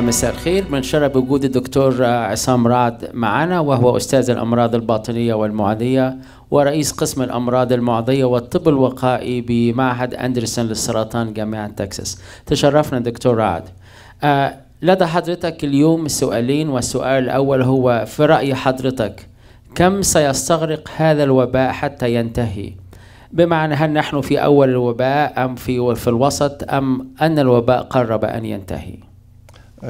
مساء الخير من بوجود وجود الدكتور عصام رعد معنا وهو أستاذ الأمراض الباطنية والمعدية ورئيس قسم الأمراض المعدية والطب الوقائي بمعهد أندرسون للسرطان جامعة تكساس تشرفنا دكتور رعد آه، لدى حضرتك اليوم سؤالين والسؤال الأول هو في رأي حضرتك كم سيستغرق هذا الوباء حتى ينتهي بمعنى هل نحن في أول الوباء أم في, في الوسط أم أن الوباء قرب أن ينتهي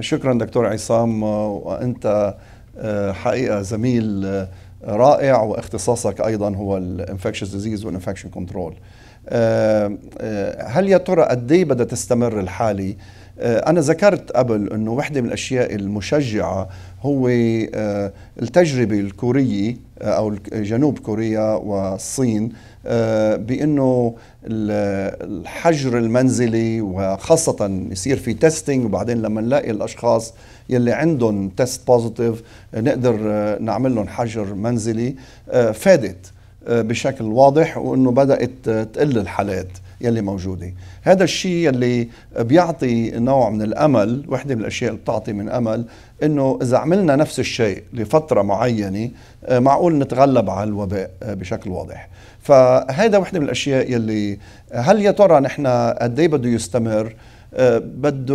شكرا دكتور عصام وانت آه، حقيقه زميل آه، رائع واختصاصك ايضا هو الانفكشن ديزيز والانفكشن كنترول هل يا ترى قد ايه بدها تستمر الحاله آه، أنا ذكرت قبل أنه وحده من الأشياء المشجعة هو التجربة الكورية آه، او جنوب كوريا والصين آه، بانه الحجر المنزلي وخاصه يصير في تيستينج وبعدين لما نلاقي الاشخاص يلي عندهم تيست بوزيتيف آه، نقدر نعمل لهم حجر منزلي فادت بشكل واضح وانه بدات تقل الحالات يلي موجوده هذا الشيء يلي بيعطي نوع من الامل وحده من الاشياء اللي بتعطي من امل انه اذا عملنا نفس الشيء لفتره معينه آه، معقول نتغلب على الوباء آه، بشكل واضح فهذا وحده من الاشياء يلي آه، هل يا ترى نحن قد ايه بده يستمر بده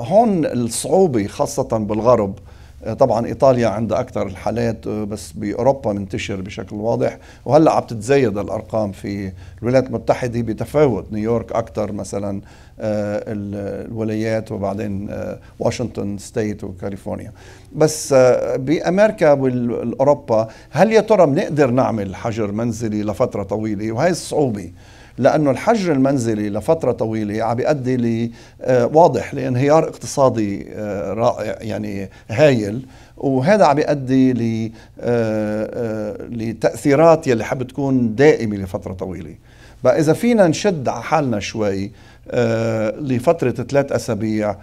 هون الصعوبه خاصه بالغرب آه، طبعا ايطاليا عندها اكثر الحالات آه، بس باوروبا منتشر بشكل واضح وهلا عم تتزايد الارقام في الولايات المتحده بتفاوت نيويورك اكثر مثلا آه، الولايات وبعدين واشنطن ستيت وكاليفورنيا بس بامريكا والاوروبا هل يا ترى بنقدر نعمل حجر منزلي لفتره طويله وهي الصعوبه لانه الحجر المنزلي لفتره طويله عم بيؤدي لواضح واضح لانهيار اقتصادي رائع يعني هايل مشاكل وهذا عم يؤدي ل آه، آه، لتاثيرات يلي حب تكون دائمه لفتره طويله بقى اذا فينا نشد على حالنا شوي آه، لفترة ثلاث أسابيع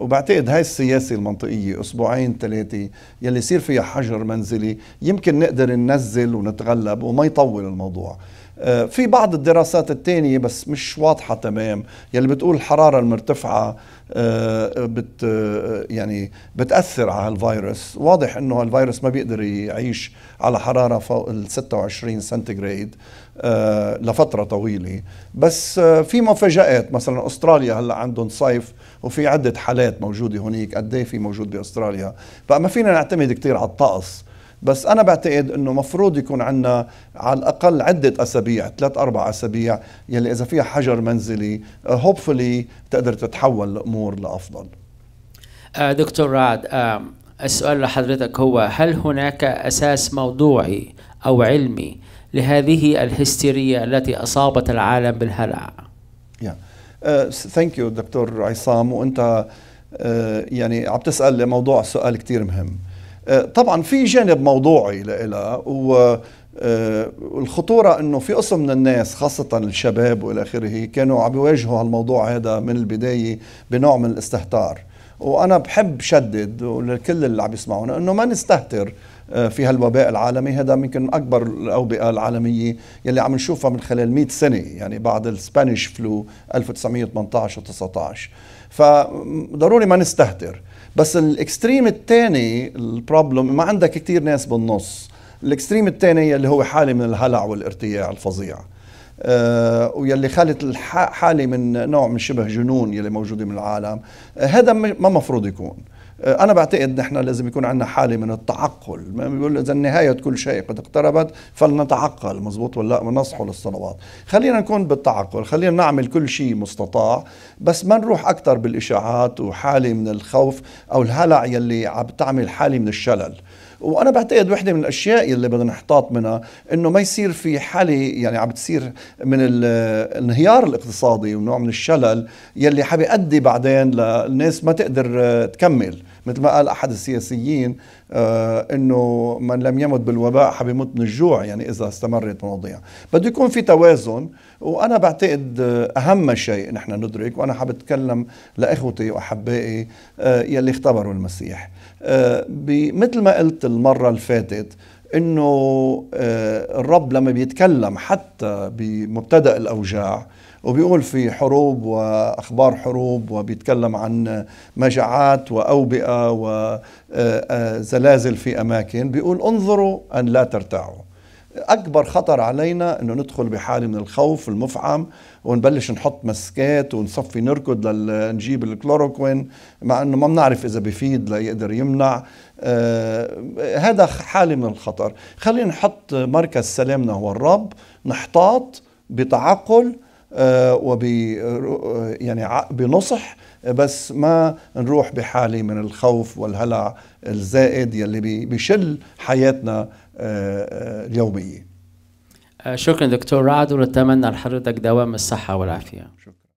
وبعتقد هاي السياسة المنطقية أسبوعين ثلاثة يلي يصير فيها حجر منزلي يمكن نقدر ننزل ونتغلب وما يطول الموضوع آه، في بعض الدراسات الثانية بس مش واضحة تمام يلي بتقول الحرارة المرتفعة آه، بت آه، يعني بتأثر على الفيروس واضح انه الفيروس ما بيقدر يعيش على حرارة فوق ال 26 سنتيغريد لفترة طويلة بس في مفاجآت مثلا استراليا هلا عندهم صيف وفي عدة حالات موجودة هناك قد إيه في موجود باستراليا فما فينا نعتمد كثير على الطقس بس أنا بعتقد أنه مفروض يكون عندنا على الأقل عدة أسابيع ثلاث أربع أسابيع يلي إذا فيها حجر منزلي هوبفلي آه، تقدر تتحول الأمور لأفضل آه، دكتور رعد السؤال لحضرتك هو هل هناك أساس موضوعي أو علمي لهذه الهستيرية التي أصابت العالم بالهلع؟ ثانك آه، يو دكتور عصام وانت uh, يعني عم تسال لموضوع سؤال كثير مهم آه، طبعا في جانب موضوعي لها والخطوره آه، انه في قسم من الناس خاصه الشباب والى اخره كانوا عم يواجهوا هالموضوع هذا من البدايه بنوع من الاستهتار وانا بحب شدد ولكل اللي عم يسمعونا انه ما نستهتر آه، في هالوباء العالمي هذا يمكن اكبر الاوبئه العالميه يلي عم نشوفها من خلال 100 سنه يعني بعد السبانيش فلو 1918 و19 فضروري ما نستهتر بس الاكستريم الثاني البروبلم ما عندك كثير ناس بالنص الاكستريم الثاني اللي هو حاله من الهلع والارتياع الفظيع أه ويلي خالت حالة من نوع من شبه جنون يلي موجودة من العالم آه، هذا أه ما مفروض يكون آه، انا بعتقد نحن لازم يكون عندنا حاله من التعقل ما بيقول اذا نهايه كل شيء قد اقتربت فلنتعقل مزبوط ولا لا ونصحوا للصلوات خلينا نكون بالتعقل خلينا نعمل كل شيء مستطاع بس ما نروح اكثر بالاشاعات وحاله من الخوف او الهلع يلي عم تعمل حاله من الشلل وانا بعتقد وحده من الاشياء اللي بدنا نحتاط منها انه ما يصير في حاله يعني عم بتصير من الانهيار الاقتصادي ونوع من الشلل يلي حبيأدي بعدين للناس ما تقدر تكمل مثل ما قال احد السياسيين آه، انه من لم يمت بالوباء حبيموت من الجوع يعني اذا استمرت المواضيع بده يكون في توازن وانا بعتقد اهم شيء نحن ندرك وانا حاب اتكلم لاخوتي واحبائي آه، يلي اختبروا المسيح آه، مثل ما قلت المره الفاتت انه الرب لما بيتكلم حتى بمبتدا الاوجاع وبيقول في حروب واخبار حروب وبيتكلم عن مجاعات واوبئه وزلازل في اماكن بيقول انظروا ان لا ترتاعوا اكبر خطر علينا انه ندخل بحاله من الخوف المفعم ونبلش نحط مسكات ونصفي نركض لنجيب الكلوروكوين مع انه ما بنعرف اذا بفيد ليقدر يمنع آه هذا حاله من الخطر خلينا نحط مركز سلامنا هو الرب نحتاط بتعقل آه، وب آه، يعني بنصح بس ما نروح بحاله من الخوف والهلع الزائد يلي بشل حياتنا آه، اليوميه شكرا دكتور رعد ونتمنى لحضرتك دوام الصحه والعافيه شكرا.